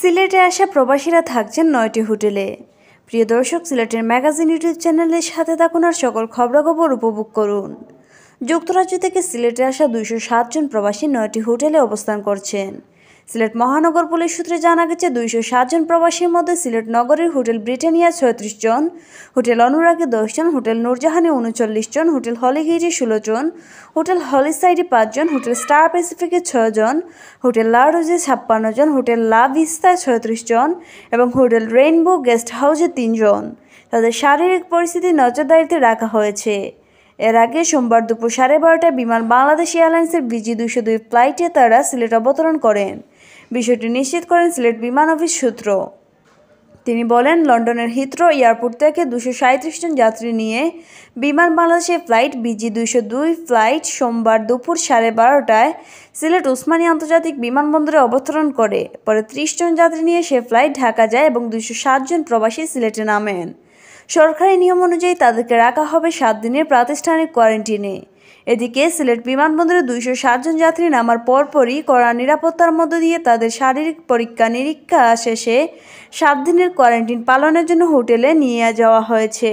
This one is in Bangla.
সিলেটে আসা প্রবাসীরা থাকছেন নয়টি হোটেলে প্রিয় দর্শক সিলেটের ম্যাগাজিন ইউটিউব চ্যানেলের সাথে থাকুন আর সকল খবরাখবর উপভোগ করুন যুক্তরাজ্য থেকে সিলেটে আসা দুইশো জন প্রবাসী নয়টি হোটেলে অবস্থান করছেন সিলেট মহানগর পুলিশ সূত্রে জানা গেছে দুইশো সাতজন প্রবাসীর মধ্যে সিলেট নগরের হোটেল ব্রিটেনিয়া ছয়ত্রিশ জন হোটেল অনুরাগে দশজন হোটেল নূরজাহানে উনচল্লিশ জন হোটেল হলিগিরি ষোলো জন হোটেল হলিসাইডে পাঁচজন হোটেল স্টার প্যাসিফিকে ছজন হোটেল লা রোজে ছাপ্পান্ন জন হোটেল লা ভিস্তা ছয়ত্রিশ জন এবং হোটেল রেইনবো গেস্ট হাউসে তিনজন তাদের শারীরিক পরিস্থিতি নজরদারিতে রাখা হয়েছে এর আগে সোমবার দুপুর সাড়ে বারোটায় বিমান বাংলাদেশ এয়ারলাইন্সের বিজি দুইশো দুই ফ্লাইটে তারা সিলেট অবতরণ করেন বিষয়টি নিশ্চিত করেন সিলেট বিমান অফিস সূত্র তিনি বলেন লন্ডনের হিত্রো এয়ারপোর্ট থেকে দুশো জন যাত্রী নিয়ে বিমান বাংলাদেশের ফ্লাইট বিজি দুইশো দুই ফ্লাইট সোমবার দুপুর সাড়ে বারোটায় সিলেট উসমানী আন্তর্জাতিক বিমানবন্দরে অবতরণ করে পরে ত্রিশ জন যাত্রী নিয়ে সে ফ্লাইট ঢাকা যায় এবং দুইশো জন প্রবাসী সিলেটে নামেন সরকারি নিয়ম অনুযায়ী তাদেরকে রাখা হবে সাত দিনের প্রাতিষ্ঠানিক কোয়ারেন্টিনে এদিকে সিলেট বিমানবন্দরে দুইশো সাতজন যাত্রী নামার পরপরই কড়া নিরাপত্তার মধ্য দিয়ে তাদের শারীরিক পরীক্ষা নিরীক্ষা শেষে সাত দিনের কোয়ারেন্টিন পালনের জন্য হোটেলে নিয়ে যাওয়া হয়েছে